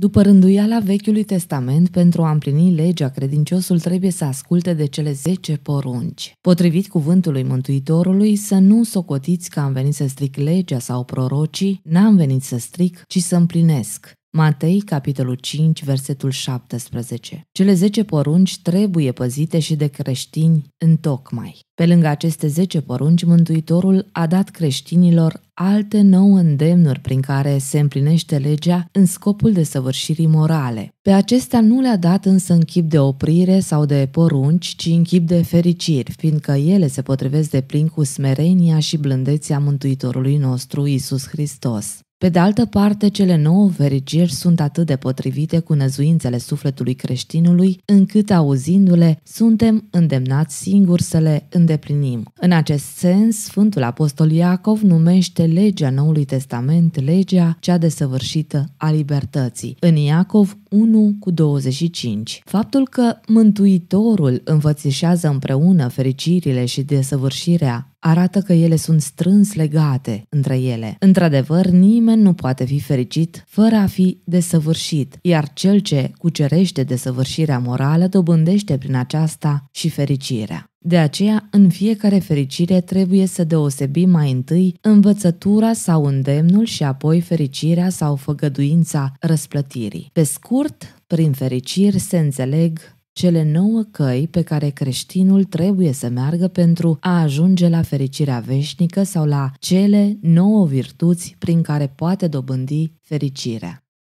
După rânduiala Vechiului Testament, pentru a împlini legea, credinciosul trebuie să asculte de cele 10 porunci. Potrivit cuvântului Mântuitorului, să nu socotiți că am venit să stric legea sau prorocii, n-am venit să stric, ci să împlinesc. Matei, capitolul 5, versetul 17. Cele 10 porunci trebuie păzite și de creștini în tocmai. Pe lângă aceste 10 porunci, Mântuitorul a dat creștinilor alte nouă îndemnuri prin care se împlinește legea în scopul de săvârșirii morale. Pe acestea nu le-a dat însă în chip de oprire sau de porunci, ci în chip de fericiri, fiindcă ele se potrivesc de plin cu smerenia și blândețea Mântuitorului nostru Isus Hristos. Pe de altă parte, cele nouă verigiri sunt atât de potrivite cu năzuințele sufletului creștinului, încât auzindu-le, suntem îndemnați singuri să le îndeplinim. În acest sens, Sfântul Apostol Iacov numește legea Noului Testament legea cea desăvârșită a libertății. În Iacov 1 cu 25. Faptul că Mântuitorul învățișează împreună fericirile și desăvârșirea arată că ele sunt strâns legate între ele. Într-adevăr, nimeni nu poate fi fericit fără a fi desăvârșit, iar cel ce cucerește desăvârșirea morală dobândește prin aceasta și fericirea. De aceea, în fiecare fericire trebuie să deosebim mai întâi învățătura sau îndemnul și apoi fericirea sau făgăduința răsplătirii. Pe scurt, prin fericiri se înțeleg cele nouă căi pe care creștinul trebuie să meargă pentru a ajunge la fericirea veșnică sau la cele nouă virtuți prin care poate dobândi fericirea.